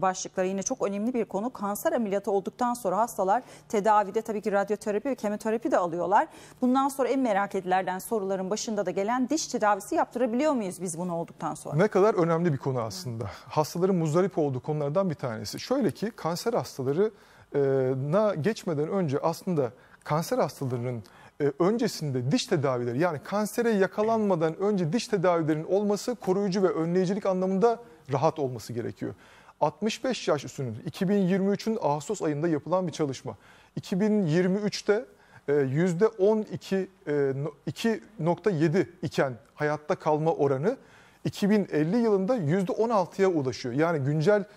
başlıkları yine çok önemli bir konu. Kanser ameliyatı olduktan sonra hastalar tedavide tabii ki radyoterapi ve kemoterapi de alıyorlar. Bundan sonra en merak edilen soruların başında da gelen diş tedavisi yaptırabiliyor muyuz biz bunu olduktan sonra? Ne kadar önemli bir konu aslında. Hastaların muzdarip olduğu konulardan bir tanesi. Şöyle ki kanser hastalarına e, geçmeden önce aslında kanser hastalarının e, öncesinde diş tedavileri yani kansere yakalanmadan önce diş tedavilerinin olması koruyucu ve önleyicilik anlamında rahat olması gerekiyor. 65 yaş üstünün 2023'ün Ağustos ayında yapılan bir çalışma. 2023'te %12.7 e, e, iken hayatta kalma oranı 2050 yılında %16'ya ulaşıyor. Yani güncel e,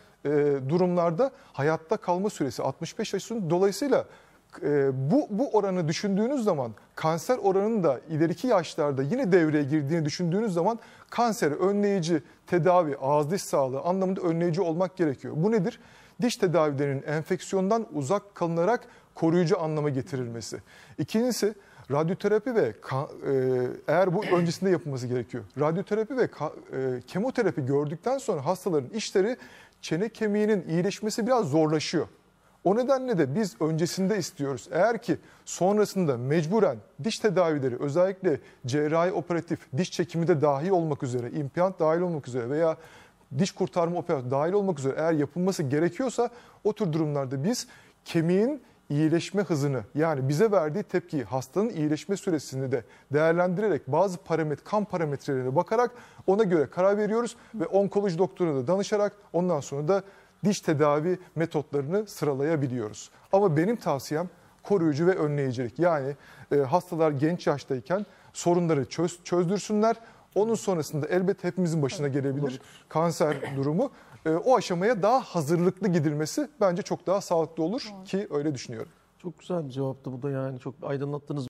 durumlarda hayatta kalma süresi 65 yaş üstünün. Dolayısıyla bu, bu oranı düşündüğünüz zaman kanser oranının da ileriki yaşlarda yine devreye girdiğini düşündüğünüz zaman kanseri önleyici tedavi, ağız diş sağlığı anlamında önleyici olmak gerekiyor. Bu nedir? Diş tedavilerinin enfeksiyondan uzak kalınarak koruyucu anlama getirilmesi. İkincisi radyoterapi ve e, eğer bu öncesinde yapılması gerekiyor. Radyoterapi ve e, kemoterapi gördükten sonra hastaların işleri çene kemiğinin iyileşmesi biraz zorlaşıyor. O nedenle de biz öncesinde istiyoruz. Eğer ki sonrasında mecburen diş tedavileri özellikle cerrahi operatif diş çekimi de dahil olmak üzere, implant dahil olmak üzere veya diş kurtarma operasyonu dahil olmak üzere eğer yapılması gerekiyorsa o tür durumlarda biz kemiğin iyileşme hızını yani bize verdiği tepkiyi hastanın iyileşme süresini de değerlendirerek bazı paramet kan parametrelerine bakarak ona göre karar veriyoruz ve onkoloji doktoruna da danışarak ondan sonra da diş tedavi metotlarını sıralayabiliyoruz. Ama benim tavsiyem koruyucu ve önleyicilik. Yani e, hastalar genç yaştayken sorunları çöz, çözdürsünler. Onun sonrasında elbet hepimizin başına gelebilir kanser durumu. E, o aşamaya daha hazırlıklı gidilmesi bence çok daha sağlıklı olur ki öyle düşünüyorum. Çok güzel bir cevaptı bu da yani çok aydınlattınız.